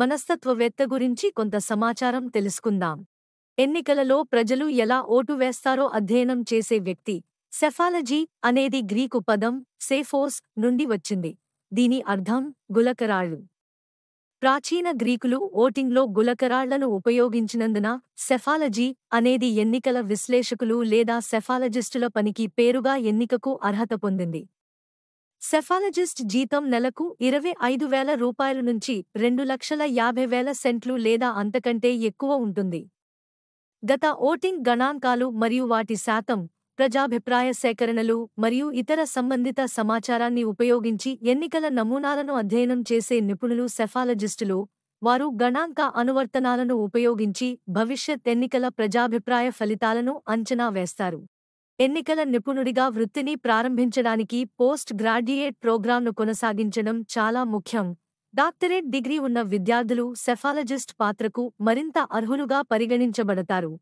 మనస్తత్వవేత్త గురించి కొంత సమాచారం తెలుసుకుందాం ఎన్నికలలో ప్రజలు ఎలా ఓటు వేస్తారో అధ్యయనం చేసే వ్యక్తి సెఫాలజీ అనేది గ్రీకు పదం సేఫోస్ నుండి వచ్చింది దీని అర్థం గులకరాళ్ళు ప్రాచీన గ్రీకులు ఓటింగ్లో గులకరాళ్లను ఉపయోగించినందున సెఫాలజీ అనేది ఎన్నికల విశ్లేషకులు లేదా సెఫాలజిస్టుల పనికి పేరుగా ఎన్నికకు అర్హత పొందింది సెఫాలజిస్ట్ జీతం నెలకు ఇరవై ఐదు వేల రూపాయల నుంచి రెండు లక్షల యాభై వేల సెంట్లు లేదా అంతకంటే ఎక్కువ ఉంటుంది గత ఓటింగ్ గణాంకాలు మరియు వాటి శాతం ప్రజాభిప్రాయ సేకరణలు మరియు ఇతర సంబంధిత సమాచారాన్ని ఉపయోగించి ఎన్నికల నమూనాలను అధ్యయనం చేసే నిపుణులు సెఫాలజిస్టులు వారు గణాంక అనువర్తనాలను ఉపయోగించి భవిష్యత్ ఎన్నికల ప్రజాభిప్రాయ ఫలితాలను అంచనా వేస్తారు ఎన్నికల నిపుణుడిగా వృత్తిని ప్రారంభించడానికి పోస్ట్ గ్రాడ్యుయేట్ ప్రోగ్రాంను కొనసాగించడం చాలా ముఖ్యం డాక్టరేట్ డిగ్రీ ఉన్న విద్యార్థులు సెఫాలజిస్ట్ పాత్రకు మరింత అర్హులుగా పరిగణించబడతారు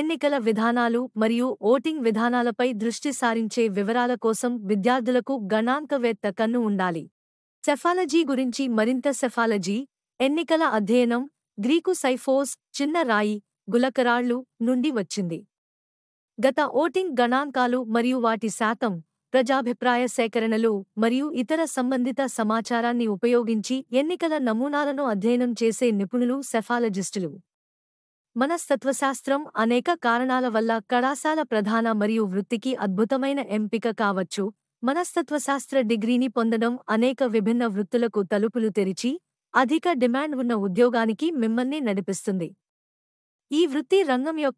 ఎన్నికల విధానాలు మరియు ఓటింగ్ విధానాలపై దృష్టి సారించే వివరాల కోసం విద్యార్థులకు గణాంకవేత్త కన్ను ఉండాలి సెఫాలజీ గురించి మరింత సెఫాలజీ ఎన్నికల అధ్యయనం గ్రీకు సైఫోస్ చిన్న రాయి గులకరాళ్లు నుండి వచ్చింది గత ఓటింగ్ గణాంకాలు మరియు వాటి శాతం ప్రజాభిప్రాయ సేకరణలు మరియు ఇతర సంబంధిత సమాచారాన్ని ఉపయోగించి ఎన్నికల నమూనాలను అధ్యయనం చేసే నిపుణులు సెఫాలజిస్టులు మనస్తత్వశాస్త్రం అనేక కారణాల వల్ల కళాశాల ప్రధాన మరియు వృత్తికి అద్భుతమైన ఎంపిక కావచ్చు మనస్తత్వశాస్త్ర డిగ్రీని పొందడం అనేక విభిన్న వృత్తులకు తలుపులు తెరిచి అధిక డిమాండ్ ఉన్న ఉద్యోగానికి మిమ్మల్ని నడిపిస్తుంది ఈ వృత్తి రంగం యొక్క